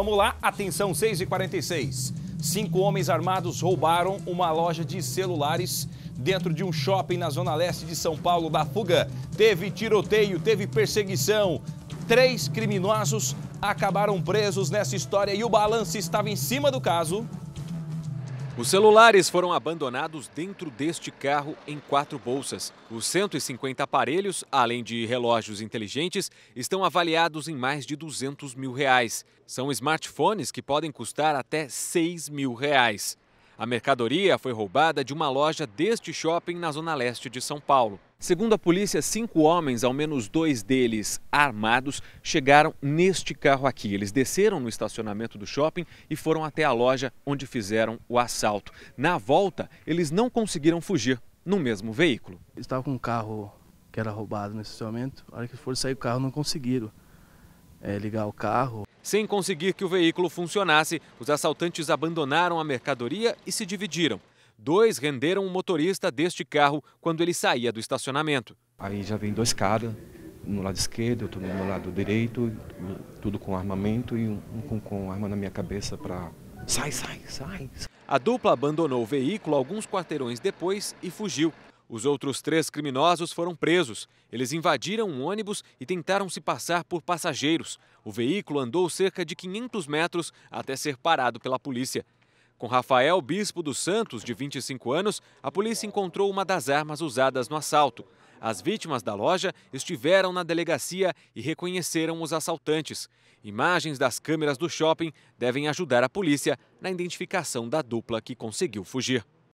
Vamos lá, atenção 6h46. Cinco homens armados roubaram uma loja de celulares dentro de um shopping na zona leste de São Paulo. Da fuga, teve tiroteio, teve perseguição. Três criminosos acabaram presos nessa história e o balanço estava em cima do caso. Os celulares foram abandonados dentro deste carro em quatro bolsas. Os 150 aparelhos, além de relógios inteligentes, estão avaliados em mais de 200 mil reais. São smartphones que podem custar até 6 mil reais. A mercadoria foi roubada de uma loja deste shopping na zona leste de São Paulo. Segundo a polícia, cinco homens, ao menos dois deles armados, chegaram neste carro aqui. Eles desceram no estacionamento do shopping e foram até a loja onde fizeram o assalto. Na volta, eles não conseguiram fugir no mesmo veículo. Estava com um carro que era roubado nesse estacionamento. A hora que foram sair o carro, não conseguiram é, ligar o carro. Sem conseguir que o veículo funcionasse, os assaltantes abandonaram a mercadoria e se dividiram. Dois renderam o motorista deste carro quando ele saía do estacionamento. Aí já vem dois caras, no lado esquerdo, outro no lado direito, tudo com armamento e um, com, com arma na minha cabeça para. Sai, sai, sai! A dupla abandonou o veículo alguns quarteirões depois e fugiu. Os outros três criminosos foram presos. Eles invadiram um ônibus e tentaram se passar por passageiros. O veículo andou cerca de 500 metros até ser parado pela polícia. Com Rafael Bispo dos Santos, de 25 anos, a polícia encontrou uma das armas usadas no assalto. As vítimas da loja estiveram na delegacia e reconheceram os assaltantes. Imagens das câmeras do shopping devem ajudar a polícia na identificação da dupla que conseguiu fugir.